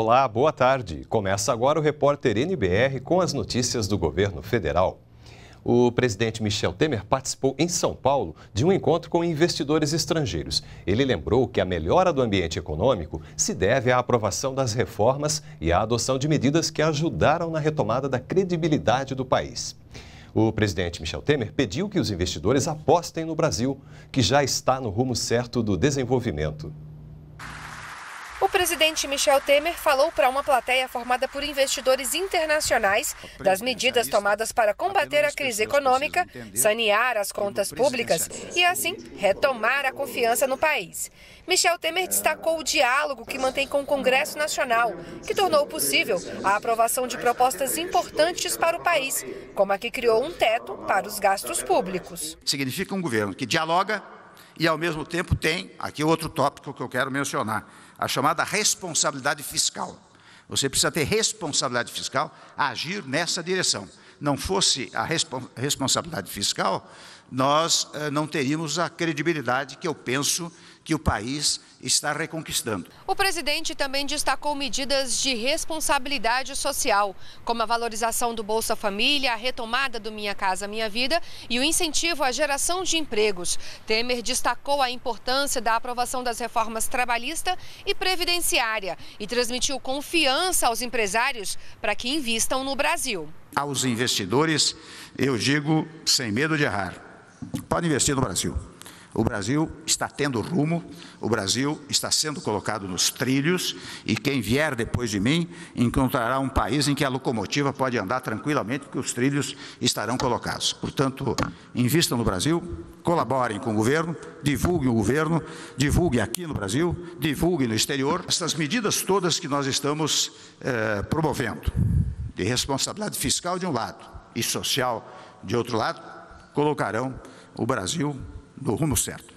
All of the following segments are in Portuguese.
Olá, boa tarde. Começa agora o repórter NBR com as notícias do governo federal. O presidente Michel Temer participou em São Paulo de um encontro com investidores estrangeiros. Ele lembrou que a melhora do ambiente econômico se deve à aprovação das reformas e à adoção de medidas que ajudaram na retomada da credibilidade do país. O presidente Michel Temer pediu que os investidores apostem no Brasil, que já está no rumo certo do desenvolvimento presidente Michel Temer falou para uma plateia formada por investidores internacionais das medidas tomadas para combater a crise econômica, sanear as contas públicas e, assim, retomar a confiança no país. Michel Temer destacou o diálogo que mantém com o Congresso Nacional, que tornou possível a aprovação de propostas importantes para o país, como a que criou um teto para os gastos públicos. Significa um governo que dialoga e, ao mesmo tempo, tem, aqui outro tópico que eu quero mencionar, a chamada responsabilidade fiscal. Você precisa ter responsabilidade fiscal, agir nessa direção. Não fosse a respons responsabilidade fiscal, nós eh, não teríamos a credibilidade que eu penso que o país está reconquistando. O presidente também destacou medidas de responsabilidade social, como a valorização do Bolsa Família, a retomada do Minha Casa Minha Vida e o incentivo à geração de empregos. Temer destacou a importância da aprovação das reformas trabalhista e previdenciária e transmitiu confiança aos empresários para que invistam no Brasil. Aos investidores, eu digo sem medo de errar: pode investir no Brasil. O Brasil está tendo rumo, o Brasil está sendo colocado nos trilhos e quem vier depois de mim encontrará um país em que a locomotiva pode andar tranquilamente, porque os trilhos estarão colocados. Portanto, invistam no Brasil, colaborem com o governo, divulguem o governo, divulguem aqui no Brasil, divulguem no exterior essas medidas todas que nós estamos eh, promovendo, de responsabilidade fiscal de um lado e social de outro lado, colocarão o Brasil no rumo certo.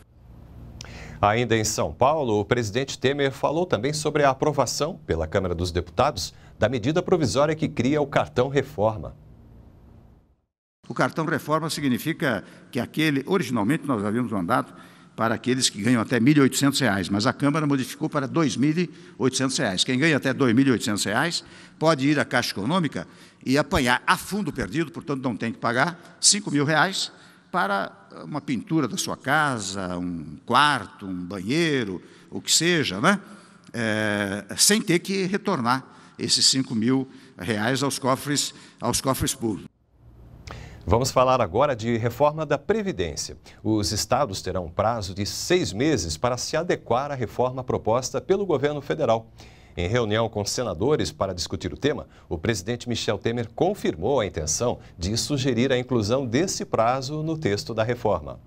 Ainda em São Paulo, o presidente Temer falou também sobre a aprovação pela Câmara dos Deputados da medida provisória que cria o cartão reforma. O cartão reforma significa que aquele, originalmente nós havíamos mandado para aqueles que ganham até R$ 1.800, mas a Câmara modificou para R$ 2.800. Quem ganha até R$ 2.800 pode ir à Caixa Econômica e apanhar a fundo perdido, portanto não tem que pagar R$ 5.000 para uma pintura da sua casa, um quarto, um banheiro, o que seja, né? É, sem ter que retornar esses 5 mil reais aos cofres, aos cofres públicos. Vamos falar agora de reforma da Previdência. Os estados terão um prazo de seis meses para se adequar à reforma proposta pelo governo federal. Em reunião com senadores para discutir o tema, o presidente Michel Temer confirmou a intenção de sugerir a inclusão desse prazo no texto da reforma.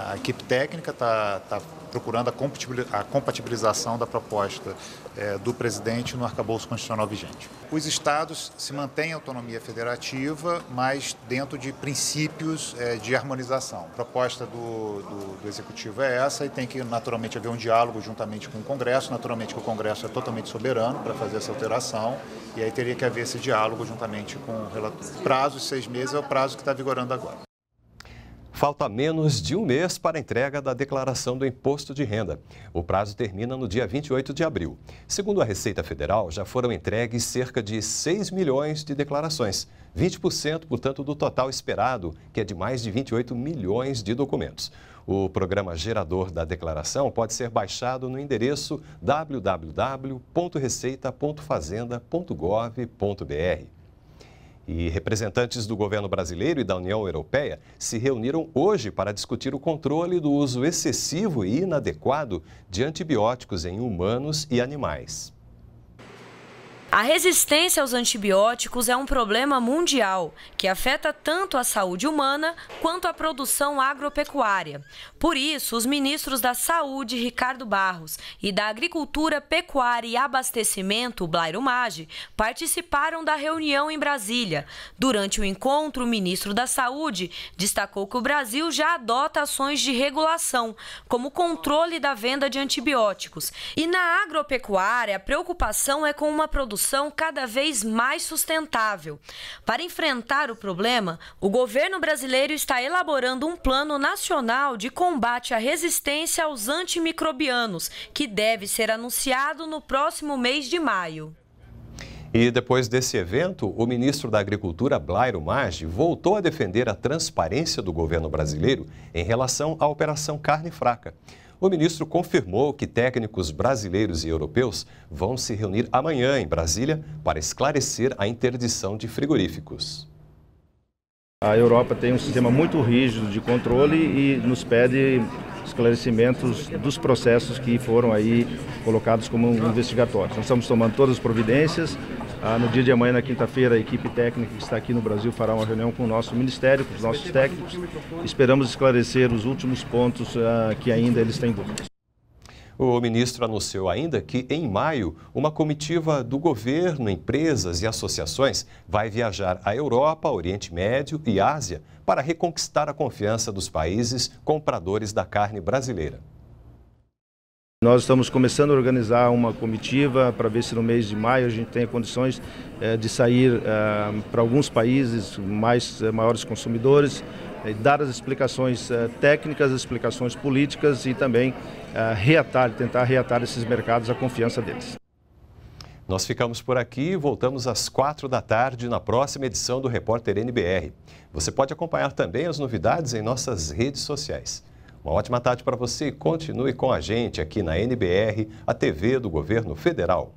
A equipe técnica está tá procurando a compatibilização da proposta é, do presidente no arcabouço constitucional vigente. Os estados se mantêm autonomia federativa, mas dentro de princípios é, de harmonização. A proposta do, do, do, executivo é essa e tem que naturalmente haver um diálogo juntamente com o Congresso, naturalmente que o Congresso é totalmente soberano para fazer essa alteração e aí teria que haver esse diálogo juntamente com o relator. prazo de seis meses é o prazo que está vigorando agora. Falta menos de um mês para a entrega da declaração do imposto de renda. O prazo termina no dia 28 de abril. Segundo a Receita Federal, já foram entregues cerca de 6 milhões de declarações, 20%, portanto, do total esperado, que é de mais de 28 milhões de documentos. O programa gerador da declaração pode ser baixado no endereço www.receita.fazenda.gov.br. E representantes do governo brasileiro e da União Europeia se reuniram hoje para discutir o controle do uso excessivo e inadequado de antibióticos em humanos e animais. A resistência aos antibióticos é um problema mundial que afeta tanto a saúde humana quanto a produção agropecuária. Por isso, os ministros da Saúde, Ricardo Barros, e da Agricultura, Pecuária e Abastecimento, Blairo Maggi, participaram da reunião em Brasília. Durante o encontro, o ministro da Saúde destacou que o Brasil já adota ações de regulação, como controle da venda de antibióticos. E na agropecuária, a preocupação é com uma produção produção cada vez mais sustentável. Para enfrentar o problema, o governo brasileiro está elaborando um plano nacional de combate à resistência aos antimicrobianos, que deve ser anunciado no próximo mês de maio. E depois desse evento, o ministro da Agricultura, Blairo Maggi, voltou a defender a transparência do governo brasileiro em relação à Operação Carne Fraca. O ministro confirmou que técnicos brasileiros e europeus vão se reunir amanhã em Brasília para esclarecer a interdição de frigoríficos. A Europa tem um sistema muito rígido de controle e nos pede esclarecimentos dos processos que foram aí colocados como investigatórios. Nós estamos tomando todas as providências, ah, no dia de amanhã, na quinta-feira, a equipe técnica que está aqui no Brasil fará uma reunião com o nosso ministério, com os nossos técnicos. Esperamos esclarecer os últimos pontos ah, que ainda eles têm dúvidas. O ministro anunciou ainda que, em maio, uma comitiva do governo, empresas e associações vai viajar à Europa, Oriente Médio e Ásia para reconquistar a confiança dos países compradores da carne brasileira. Nós estamos começando a organizar uma comitiva para ver se no mês de maio a gente tem condições eh, de sair eh, para alguns países mais eh, maiores consumidores, dar as explicações técnicas, as explicações políticas e também reatar, tentar reatar esses mercados a confiança deles. Nós ficamos por aqui e voltamos às quatro da tarde na próxima edição do Repórter NBR. Você pode acompanhar também as novidades em nossas redes sociais. Uma ótima tarde para você continue com a gente aqui na NBR, a TV do Governo Federal.